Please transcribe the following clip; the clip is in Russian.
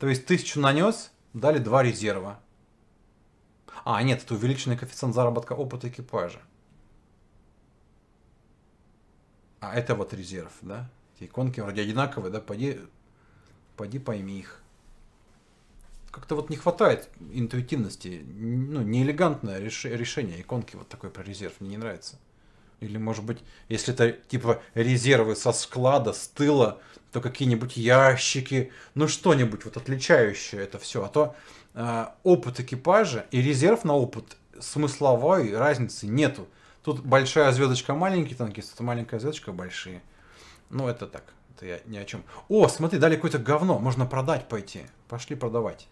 То есть тысячу нанес, дали два резерва. А, нет, это увеличенный коэффициент заработка опыта экипажа. А это вот резерв, да? Эти иконки вроде одинаковые, да? Пойди, пойди пойми их. Как-то вот не хватает интуитивности, ну, неэлегантное реш решение иконки вот такой про резерв, мне не нравится. Или, может быть, если это типа резервы со склада, с тыла, то какие-нибудь ящики, ну что-нибудь вот отличающее это все. А то э, опыт экипажа и резерв на опыт смысловой разницы нету. Тут большая звездочка маленькие танкисты, это маленькая звездочка большие. Ну это так, это я ни о чем. О, смотри, дали какое-то говно, можно продать пойти. Пошли продавать.